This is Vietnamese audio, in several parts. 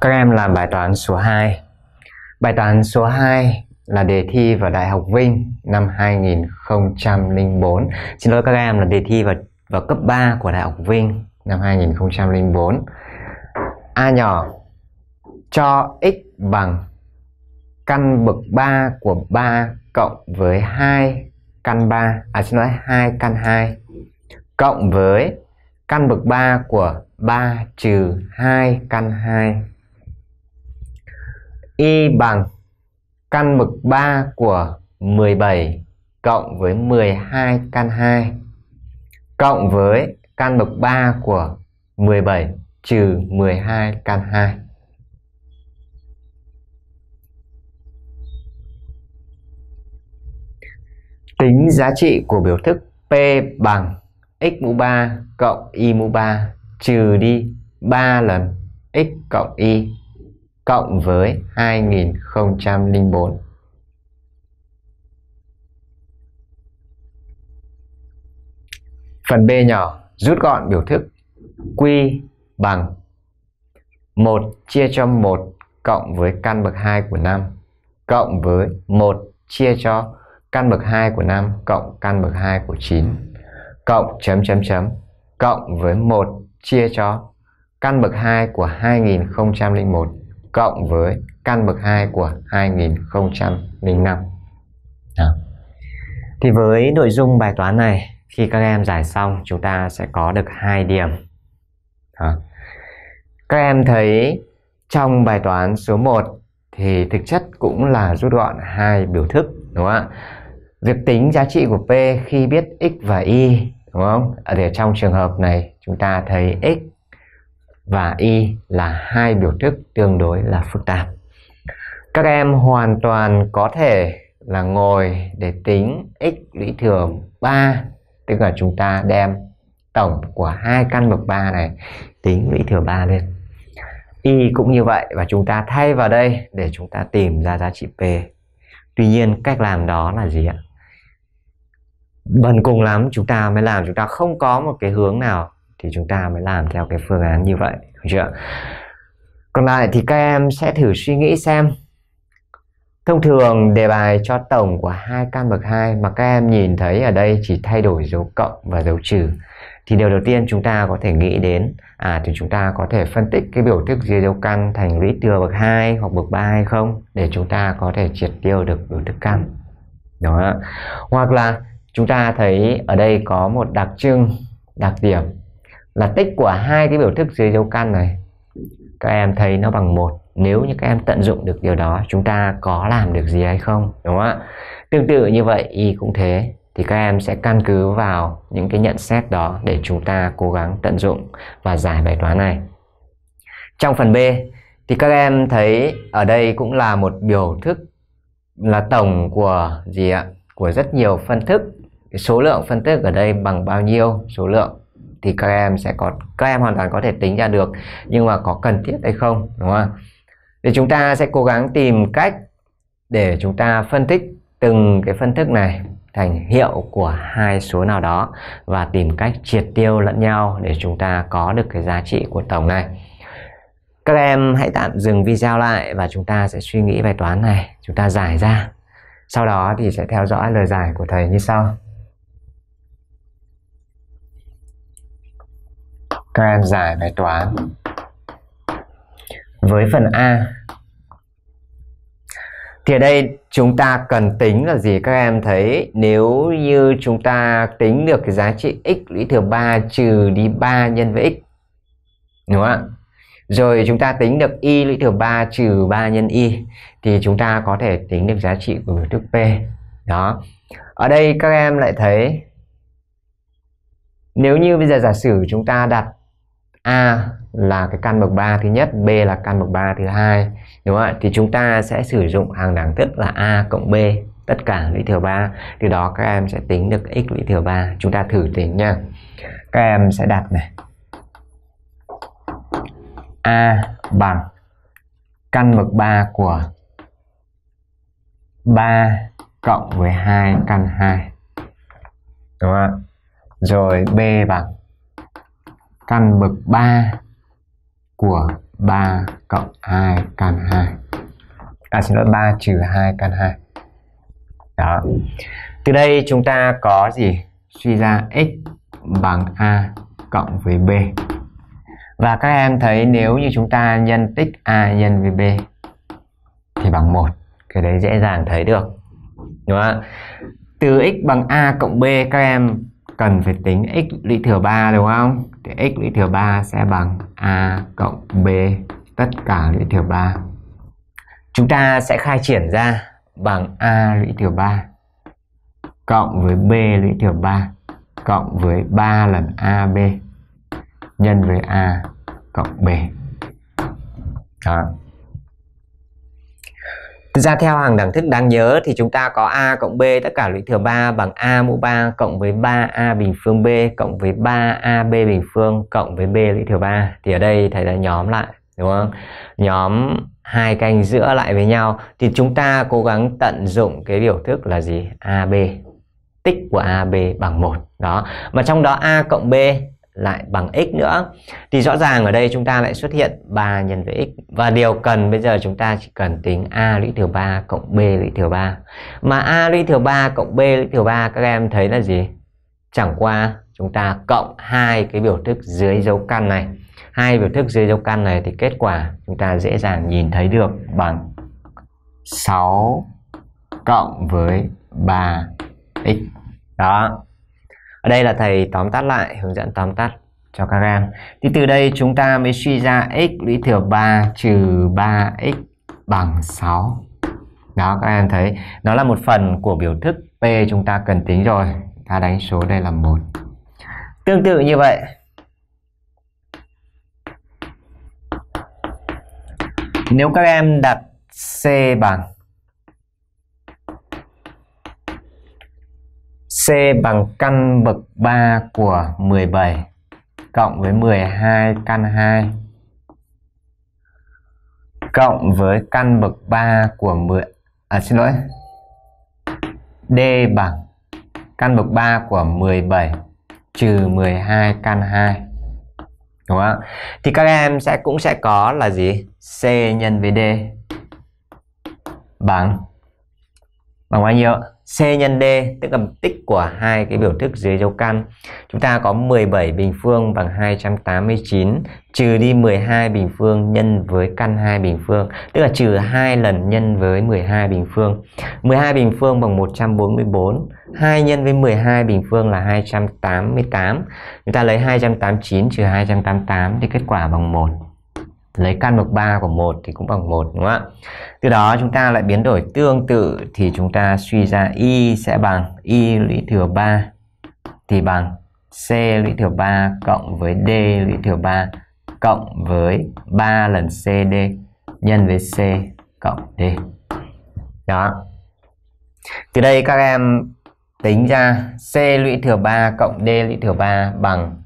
Các em làm bài toán số 2. Bài toán số 2 là đề thi vào Đại học Vinh năm 2004. Xin lỗi các em là đề thi vào vào cấp 3 của Đại học Vinh năm 2004. A nhỏ cho x bằng căn bậc 3 của 3 cộng với 2 căn 3 à xin lỗi 2 căn 2 cộng với căn bậc 3 của 3 trừ 2 căn 2 y bằng căn bậc 3 của 17 cộng với 12 căn 2 cộng với căn bậc 3 của 17 trừ 12 căn 2. Tính giá trị của biểu thức P bằng x mũ 3 cộng y mũ 3 trừ đi 3 lần x cộng y cộng với 2004. Phần B nhỏ rút gọn biểu thức Q bằng 1 chia cho 1 cộng với căn bậc 2 của 5 cộng với 1 chia cho căn bậc 2 của 5 cộng căn bậc 2 của 9 cộng chấm chấm chấm cộng với 1 chia cho căn bậc 2 của 2001 cộng với căn bậc 2 của 2005. Đó. Thì với nội dung bài toán này, khi các em giải xong chúng ta sẽ có được hai điểm. Đó. Các em thấy trong bài toán số 1 thì thực chất cũng là rút gọn hai biểu thức đúng không ạ? việc tính giá trị của p khi biết x và y đúng không ở thì trong trường hợp này chúng ta thấy x và y là hai biểu thức tương đối là phức tạp các em hoàn toàn có thể là ngồi để tính x lũy thừa 3 tức là chúng ta đem tổng của hai căn bậc 3 này tính lũy thừa 3 lên y cũng như vậy và chúng ta thay vào đây để chúng ta tìm ra giá trị p tuy nhiên cách làm đó là gì ạ bần cùng lắm chúng ta mới làm chúng ta không có một cái hướng nào thì chúng ta mới làm theo cái phương án như vậy được chưa còn lại thì các em sẽ thử suy nghĩ xem thông thường đề bài cho tổng của hai căn bậc hai mà các em nhìn thấy ở đây chỉ thay đổi dấu cộng và dấu trừ thì điều đầu tiên chúng ta có thể nghĩ đến à thì chúng ta có thể phân tích cái biểu thức dưới dấu căn thành lũy thừa bậc 2 hoặc bậc 3 hay không để chúng ta có thể triệt tiêu được biểu thức căn đó hoặc là chúng ta thấy ở đây có một đặc trưng đặc điểm là tích của hai cái biểu thức dưới dấu căn này các em thấy nó bằng một nếu như các em tận dụng được điều đó chúng ta có làm được gì hay không đúng không ạ tương tự như vậy y cũng thế thì các em sẽ căn cứ vào những cái nhận xét đó để chúng ta cố gắng tận dụng và giải bài toán này trong phần b thì các em thấy ở đây cũng là một biểu thức là tổng của gì ạ của rất nhiều phân thức cái số lượng phân tích ở đây bằng bao nhiêu số lượng thì các em sẽ có các em hoàn toàn có thể tính ra được nhưng mà có cần thiết hay không đúng không thì chúng ta sẽ cố gắng tìm cách để chúng ta phân tích từng cái phân thức này thành hiệu của hai số nào đó và tìm cách triệt tiêu lẫn nhau để chúng ta có được cái giá trị của tổng này các em hãy tạm dừng video lại và chúng ta sẽ suy nghĩ bài toán này chúng ta giải ra sau đó thì sẽ theo dõi lời giải của thầy như sau Các em giải bài toán. Với phần A thì ở đây chúng ta cần tính là gì các em thấy nếu như chúng ta tính được cái giá trị x lũy thừa 3 trừ đi 3 nhân với x đúng không ạ? Rồi chúng ta tính được y lũy thừa 3 trừ 3 nhân y thì chúng ta có thể tính được giá trị của biểu thức p. Đó. Ở đây các em lại thấy nếu như bây giờ giả sử chúng ta đặt A là cái căn bậc 3 thứ nhất, B là căn bậc 3 thứ hai. Đúng không ạ? Thì chúng ta sẽ sử dụng hàng đẳng thức là A cộng B tất cả lũy thừa 3. Từ đó các em sẽ tính được x lũy thừa 3. Chúng ta thử tính nha. Các em sẽ đặt này. A bằng căn bậc 3 của 3 cộng với 2 căn 2. Đúng không ạ? Rồi B bằng căn bậc 3 của 3 cộng 2 căn 2 à xin lỗi 3 trừ 2 căn 2 đó từ đây chúng ta có gì suy ra x bằng a cộng với b và các em thấy nếu như chúng ta nhân tích a nhân với b thì bằng 1 cái đấy dễ dàng thấy được đúng không ạ từ x bằng a cộng b các em cần phải tính x lũy thừa 3 đúng không? Thì x lũy thừa 3 sẽ bằng a cộng b tất cả lũy thừa 3. Chúng ta sẽ khai triển ra bằng a lũy thừa 3 cộng với b lũy thừa 3 cộng với 3 lần ab nhân với a cộng b. Đó. Thực ra theo hàng đẳng thức đáng nhớ thì chúng ta có A cộng B tất cả lũy thừa 3 bằng A mũ 3 cộng với 3A bình phương B cộng với 3AB bình phương cộng với B lũy thừa 3. Thì ở đây thầy đã nhóm lại đúng không? Nhóm hai canh giữa lại với nhau thì chúng ta cố gắng tận dụng cái biểu thức là gì? AB tích của AB bằng 1 đó. Mà trong đó A cộng B lại bằng x nữa thì rõ ràng ở đây chúng ta lại xuất hiện 3 nhân với x và điều cần bây giờ chúng ta chỉ cần tính a lũy thừa 3 cộng b lũy thừa 3 mà a lũy thừa 3 cộng b lũy thừa 3 các em thấy là gì chẳng qua chúng ta cộng hai cái biểu thức dưới dấu căn này hai biểu thức dưới dấu căn này thì kết quả chúng ta dễ dàng nhìn thấy được bằng 6 cộng với 3x đó ở đây là thầy tóm tắt lại hướng dẫn tóm tắt cho các em thì từ đây chúng ta mới suy ra x lũy thừa 3 trừ 3x bằng 6 đó các em thấy nó là một phần của biểu thức P chúng ta cần tính rồi ta đánh số đây là một tương tự như vậy nếu các em đặt C bằng C bằng căn bậc 3 của 17 cộng với 12 căn 2 cộng với căn bậc 3 của 10 à xin lỗi D bằng căn bậc 3 của 17 trừ 12 căn 2 đúng không thì các em sẽ cũng sẽ có là gì C nhân với D bằng bằng bao nhiêu C nhân D tức là tích của hai cái biểu thức dưới dấu căn. Chúng ta có 17 bình phương bằng 289 trừ đi 12 bình phương nhân với căn 2 bình phương, tức là trừ 2 lần nhân với 12 bình phương. 12 bình phương bằng 144, 2 nhân với 12 bình phương là 288. Chúng ta lấy 289 trừ 288 thì kết quả bằng 1 lấy căn bậc 3 của 1 thì cũng bằng 1 đúng không ạ? Từ đó chúng ta lại biến đổi tương tự thì chúng ta suy ra y sẽ bằng y lũy thừa 3 thì bằng c lũy thừa 3 cộng với d lũy thừa 3 cộng với 3 lần cd nhân với c cộng d. Đó. Từ đây các em tính ra c lũy thừa 3 cộng d lũy thừa 3 bằng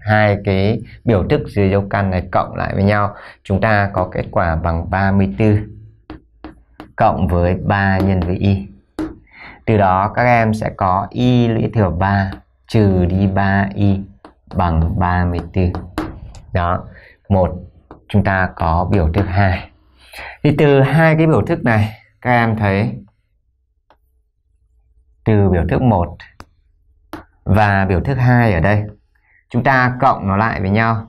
hai cái biểu thức dưới dấu căn này cộng lại với nhau chúng ta có kết quả bằng 34 cộng với 3 nhân với y từ đó các em sẽ có y lũy thừa 3 trừ đi 3y bằng 34 đó một chúng ta có biểu thức 2 thì từ hai cái biểu thức này các em thấy từ biểu thức 1 và biểu thức 2 ở đây chúng ta cộng nó lại với nhau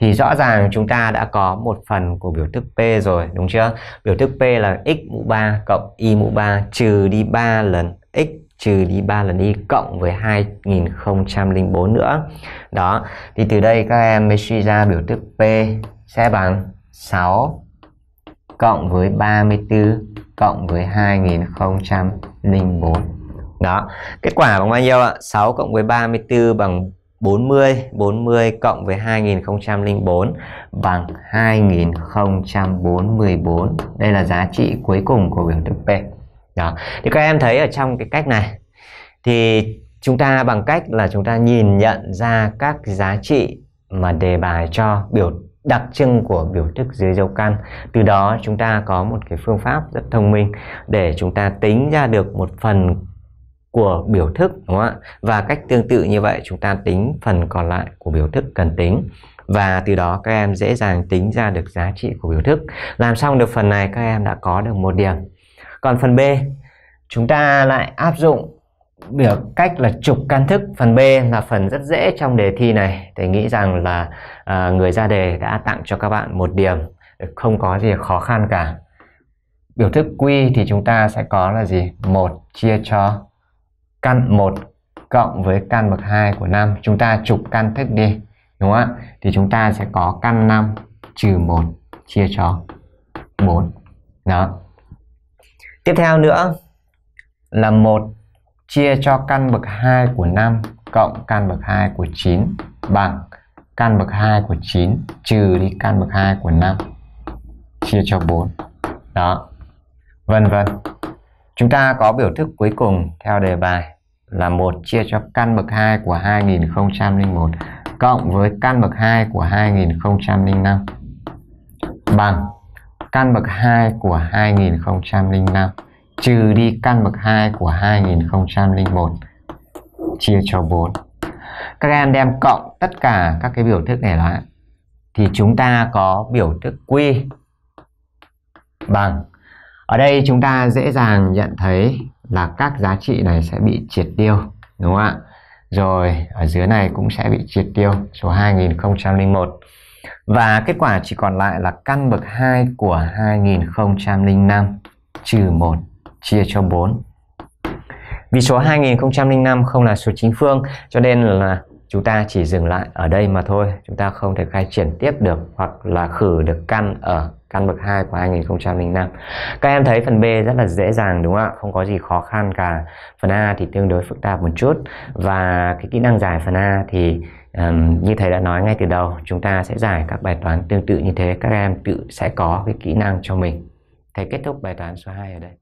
thì rõ ràng chúng ta đã có một phần của biểu thức P rồi đúng chưa? Biểu thức P là x mũ 3 cộng y mũ 3 trừ đi 3 lần x trừ đi 3 lần y cộng với 2004 nữa. Đó, thì từ đây các em mới suy ra biểu thức P sẽ bằng 6 cộng với 34 cộng với 2004. Đó. Kết quả bằng bao nhiêu ạ? 6 cộng với 34 bằng 40, 40 cộng với 2004 bằng 2044. Đây là giá trị cuối cùng của biểu thức P. Đó. Thì các em thấy ở trong cái cách này thì chúng ta bằng cách là chúng ta nhìn nhận ra các giá trị mà đề bài cho biểu đặc trưng của biểu thức dưới dấu căn. Từ đó chúng ta có một cái phương pháp rất thông minh để chúng ta tính ra được một phần của biểu thức đúng không ạ? Và cách tương tự như vậy chúng ta tính phần còn lại của biểu thức cần tính và từ đó các em dễ dàng tính ra được giá trị của biểu thức. Làm xong được phần này các em đã có được một điểm. Còn phần B chúng ta lại áp dụng biểu cách là trục căn thức phần B là phần rất dễ trong đề thi này thầy nghĩ rằng là à, người ra đề đã tặng cho các bạn một điểm không có gì khó khăn cả biểu thức Q thì chúng ta sẽ có là gì một chia cho căn 1 cộng với căn bậc 2 của 5 chúng ta trục căn thích đi đúng không ạ thì chúng ta sẽ có căn 5 trừ 1 chia cho 4 đó tiếp theo nữa là 1 chia cho căn bậc 2 của 5 cộng căn bậc 2 của 9 bằng căn bậc 2 của 9 trừ đi căn bậc 2 của 5 chia cho 4 đó vân vân Chúng ta có biểu thức cuối cùng theo đề bài là 1 chia cho căn bậc 2 của 2001 cộng với căn bậc 2 của 2005 bằng căn bậc 2 của 2005 trừ đi căn bậc 2 của 2001 chia cho 4. Các em đem cộng tất cả các cái biểu thức này lại thì chúng ta có biểu thức quy bằng ở đây chúng ta dễ dàng nhận thấy là các giá trị này sẽ bị triệt tiêu đúng không ạ rồi ở dưới này cũng sẽ bị triệt tiêu số 2001 và kết quả chỉ còn lại là căn bậc 2 của 2005 trừ 1 chia cho 4 vì số 2005 không là số chính phương cho nên là chúng ta chỉ dừng lại ở đây mà thôi chúng ta không thể khai triển tiếp được hoặc là khử được căn ở căn bậc 2 của 2005. Các em thấy phần B rất là dễ dàng đúng không ạ? Không có gì khó khăn cả. Phần A thì tương đối phức tạp một chút và cái kỹ năng giải phần A thì um, như thầy đã nói ngay từ đầu, chúng ta sẽ giải các bài toán tương tự như thế, các em tự sẽ có cái kỹ năng cho mình. Thầy kết thúc bài toán số 2 ở đây.